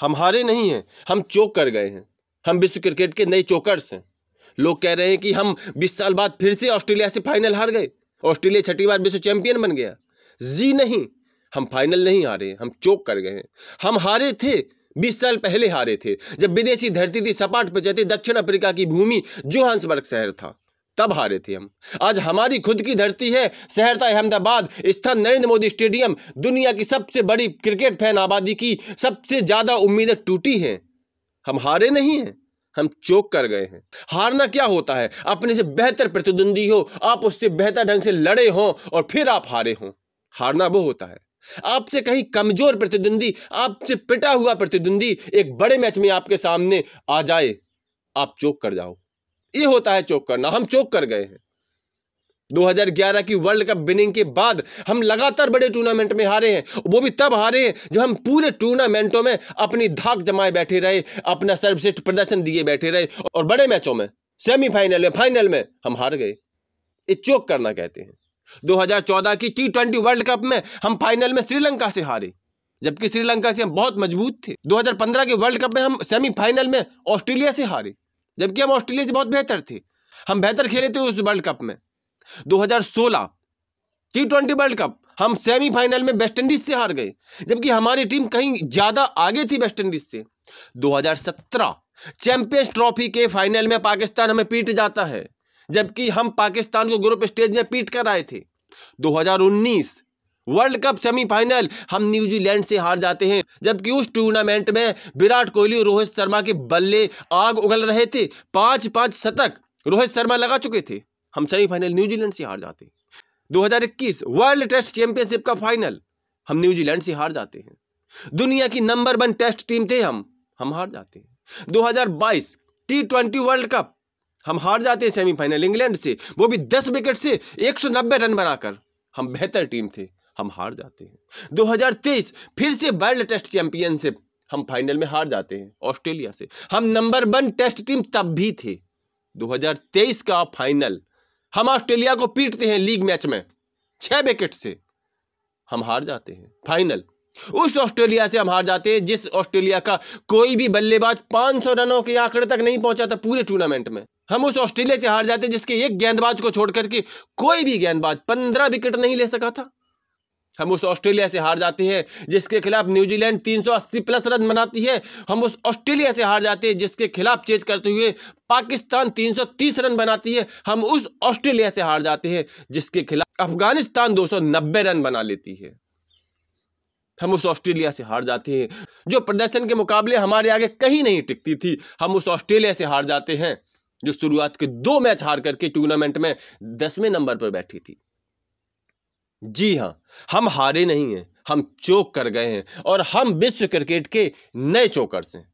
हम हारे नहीं हैं हम चौक कर गए हैं हम विश्व क्रिकेट के नए चौकर्स हैं लोग कह रहे हैं कि हम 20 साल बाद फिर से ऑस्ट्रेलिया से फाइनल हार गए ऑस्ट्रेलिया छठी बार विश्व चैंपियन बन गया जी नहीं हम फाइनल नहीं हारे हम चौक कर गए हैं हम हारे थे बीस साल पहले हारे थे जब विदेशी धरती थी सपाट पर जाती दक्षिण अफ्रीका की भूमि जोहान्सबर्ग शहर था तब हारे थे हम आज हमारी खुद की धरती है सहरता अहमदाबाद स्थान नरेंद्र मोदी स्टेडियम दुनिया की सबसे बड़ी क्रिकेट फैन आबादी की सबसे ज़्यादा उम्मीदें टूटी हैं हम हारे नहीं हैं हम चोक कर गए हैं हारना क्या होता है अपने से बेहतर प्रतिद्वंदी हो आप उससे बेहतर ढंग से लड़े हों और फिर आप हारे हों हारना वो होता है आपसे कहीं कमजोर प्रतिद्वंदी आपसे पिटा हुआ प्रतिद्वंदी एक बड़े मैच में आपके सामने आ जाए आप चोक कर जाओ ये होता है चौक करना हम चौक कर गए हैं 2011 की वर्ल्ड कप विनिंग के बाद हम लगातार बड़े टूर्नामेंट में हारे हैं वो भी तब हारे हैं जब हम पूरे टूर्नामेंटों में अपनी धाक जमाए बैठे रहे अपना सर्वश्रेष्ठ प्रदर्शन दिए बैठे रहे और बड़े मैचों में सेमीफाइनल में फाइनल में हम हार गए ये चौक करना कहते हैं 2014 की टी ट्वेंटी वर्ल्ड कप में हम फाइनल में श्रीलंका से हारे जबकि श्रीलंका से हम बहुत मजबूत थे 2015 के वर्ल्ड कप में हम सेमीफाइनल में ऑस्ट्रेलिया से हारे जबकि हम ऑस्ट्रेलिया से बहुत बेहतर थे हम बेहतर खेले थे उस वर्ल्ड कप में 2016 टी ट्वेंटी वर्ल्ड कप हम सेमीफाइनल में वेस्ट इंडीज से हार गए जबकि हमारी टीम कहीं ज़्यादा आगे थी वेस्ट इंडीज से 2017 चैंपियंस ट्रॉफी के फाइनल में पाकिस्तान हमें पीट जाता है जबकि हम पाकिस्तान को ग्रुप स्टेज में पीट कर आए थे 2019 वर्ल्ड कप सेमीफाइनल हम न्यूजीलैंड से हार जाते हैं जबकि उस टूर्नामेंट में विराट कोहली और रोहित शर्मा के बल्ले आग उगल रहे थे पांच पांच शतक रोहित शर्मा लगा चुके थे हम सेमीफाइनल न्यूजीलैंड से हार जाते इक्कीस वर्ल्ड टेस्ट चैंपियनशिप का फाइनल हम न्यूजीलैंड से हार जाते हैं दुनिया की नंबर वन टेस्ट टीम थे हम हम हार जाते हैं 2022 टी ट्वेंटी वर्ल्ड कप हम हार जाते हैं सेमीफाइनल इंग्लैंड से वो भी दस विकेट से 190 रन बनाकर हम बेहतर टीम थे हम हार जाते हैं 2023 फिर से वर्ल्ड टेस्ट चैंपियनशिप हम फाइनल में हार जाते हैं ऑस्ट्रेलिया से हम नंबर वन टेस्ट टीम तब भी थे 2023 का फाइनल हम ऑस्ट्रेलिया को पीटते हैं लीग मैच में छह विकेट से हम हार जाते हैं फाइनल उस ऑस्ट्रेलिया से हम हार जाते हैं जिस ऑस्ट्रेलिया का कोई भी बल्लेबाज 500 रनों के आंकड़े तक नहीं पहुंचा था पूरे टूर्नामेंट में हम उस ऑस्ट्रेलिया से हार जाते हैं जिसके एक गेंदबाज को छोड़ करके कोई भी गेंदबाज 15 विकेट नहीं ले सका था हम उस ऑस्ट्रेलिया से हार जाते हैं जिसके खिलाफ न्यूजीलैंड 380 प्लस रन बनाती है हम उस ऑस्ट्रेलिया से हार जाते हैं जिसके खिलाफ चेज करते हुए पाकिस्तान 330 रन बनाती है हम उस ऑस्ट्रेलिया से हार जाते हैं जिसके खिलाफ अफगानिस्तान 290 रन बना लेती है हम उस ऑस्ट्रेलिया से हार जाते हैं जो प्रदर्शन के मुकाबले हमारे आगे कहीं नहीं टिकती थी हम उस ऑस्ट्रेलिया से हार जाते हैं जो शुरुआत के दो मैच हार करके टूर्नामेंट में दसवें नंबर पर बैठी थी जी हाँ हम हारे नहीं हैं हम चोक कर गए हैं और हम विश्व क्रिकेट के नए चोकर्स हैं